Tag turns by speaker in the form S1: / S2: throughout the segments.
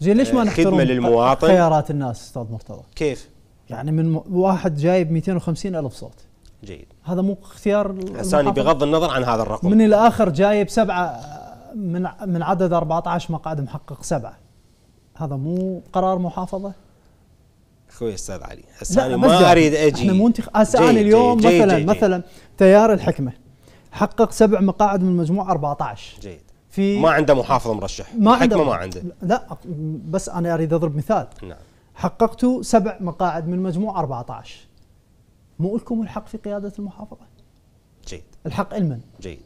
S1: زين ليش ما آه، نحترم خدمه للمواطن خيارات
S2: الناس استاذ مرتضى كيف يعني من واحد جايب 250 الف صوت جيد هذا مو اختيار ثاني بغض
S1: النظر عن هذا الرقم من
S2: الاخر جايب سبعه من من عدد 14 مقعد محقق سبعه هذا مو قرار محافظه؟
S1: اخوي استاذ علي هسه انا ما اريد اجي احنا مو انت هسه انا اليوم جيد مثلا جيد مثلا
S2: جيد. تيار الحكمه حقق سبع مقاعد من مجموع 14 جيد
S1: في ما عنده محافظ مرشح ما عنده ما عنده
S2: لا بس انا اريد اضرب مثال نعم حققت سبع مقاعد من مجموع 14 مو لكم الحق في قياده المحافظه جيد الحق لمن جيد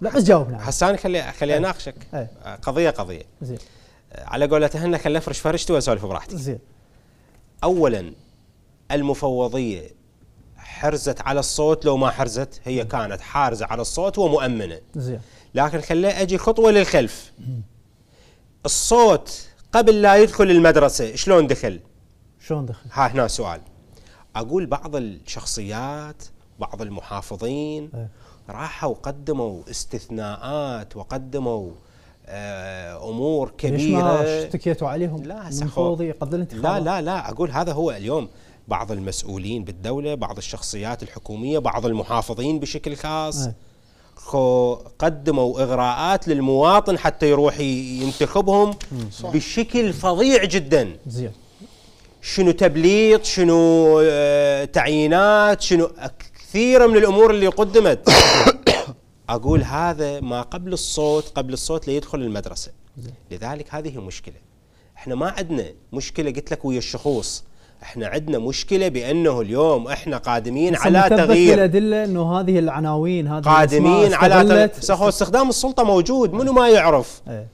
S2: لا بس جاوبنا
S1: حسان خلي خلي إيه. اناقشك ايه. قضيه قضيه زين آه، على قولتهن خلي افرش فرشتي واسولف براحتي زين اولا المفوضيه حرزت على الصوت لو ما حرزت هي كانت حارزه على الصوت ومؤمنه زين لكن خلي اجي خطوه للخلف الصوت قبل لا يدخل المدرسه شلون دخل شلون دخل ها هنا سؤال اقول بعض الشخصيات بعض المحافظين إيه. راحوا قدموا استثناءات وقدموا آه، امور كبيره ليش ما
S2: اشتكيتوا عليهم لا سخو قبل الانتخابات لا
S1: لا لا اقول هذا هو اليوم بعض المسؤولين بالدوله بعض الشخصيات الحكوميه بعض المحافظين بشكل خاص خو قدموا اغراءات للمواطن حتى يروح ينتخبهم بشكل فظيع جدا زين شنو تبليط شنو آه، تعيينات شنو كثير من الامور اللي قدمت اقول هذا ما قبل الصوت قبل الصوت ليدخل المدرسه لذلك هذه مشكله احنا ما عندنا مشكله قلت لك ويا الشخوص احنا عندنا مشكله بانه اليوم احنا قادمين على تغيير
S2: الادله انه هذه العناوين هذه قادمين على تغيير
S1: استخدام السلطه موجود منو ما يعرف إيه.